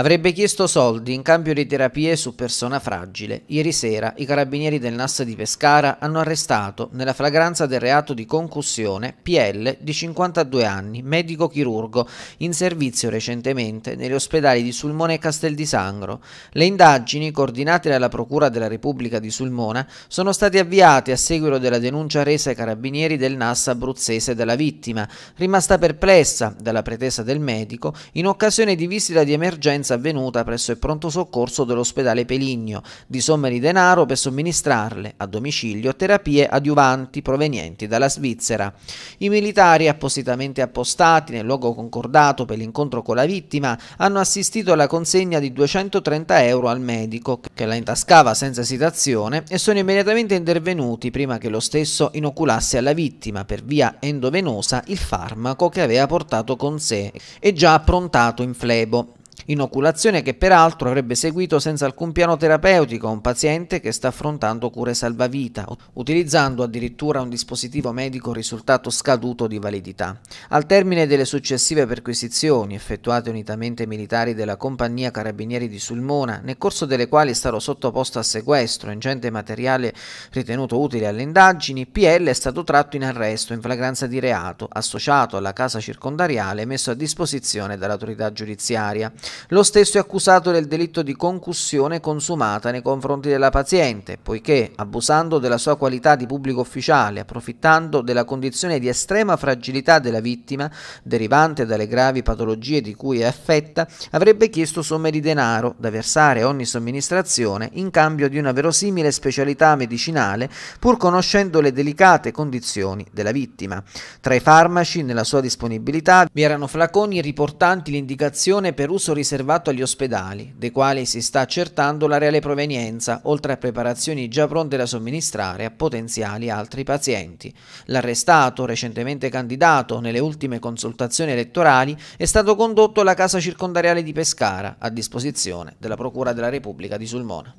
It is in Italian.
Avrebbe chiesto soldi in cambio di terapie su persona fragile. Ieri sera i carabinieri del NAS di Pescara hanno arrestato, nella flagranza del reato di concussione, PL di 52 anni, medico chirurgo, in servizio recentemente negli ospedali di Sulmona e Castel di Sangro. Le indagini, coordinate dalla Procura della Repubblica di Sulmona, sono state avviate a seguito della denuncia resa ai carabinieri del NAS abruzzese della vittima, rimasta perplessa dalla pretesa del medico in occasione di visita di emergenza violenza avvenuta presso il pronto soccorso dell'ospedale Peligno, di somme di denaro per somministrarle a domicilio terapie adiuvanti provenienti dalla Svizzera. I militari appositamente appostati nel luogo concordato per l'incontro con la vittima hanno assistito alla consegna di 230 euro al medico, che la intascava senza esitazione, e sono immediatamente intervenuti prima che lo stesso inoculasse alla vittima per via endovenosa il farmaco che aveva portato con sé e già approntato in flebo inoculazione che peraltro avrebbe seguito senza alcun piano terapeutico a un paziente che sta affrontando cure salvavita, utilizzando addirittura un dispositivo medico risultato scaduto di validità. Al termine delle successive perquisizioni effettuate unitamente ai militari della compagnia Carabinieri di Sulmona, nel corso delle quali è stato sottoposto a sequestro ingente materiale ritenuto utile alle indagini, PL è stato tratto in arresto in flagranza di reato, associato alla casa circondariale e messo a disposizione dall'autorità giudiziaria. Lo stesso è accusato del delitto di concussione consumata nei confronti della paziente, poiché, abusando della sua qualità di pubblico ufficiale, approfittando della condizione di estrema fragilità della vittima, derivante dalle gravi patologie di cui è affetta, avrebbe chiesto somme di denaro da versare a ogni somministrazione in cambio di una verosimile specialità medicinale, pur conoscendo le delicate condizioni della vittima. Tra i farmaci nella sua disponibilità vi erano flaconi riportanti l'indicazione per uso riservato riservato agli ospedali, dei quali si sta accertando la reale provenienza, oltre a preparazioni già pronte da somministrare a potenziali altri pazienti. L'arrestato, recentemente candidato nelle ultime consultazioni elettorali, è stato condotto alla casa circondariale di Pescara, a disposizione della Procura della Repubblica di Sulmona.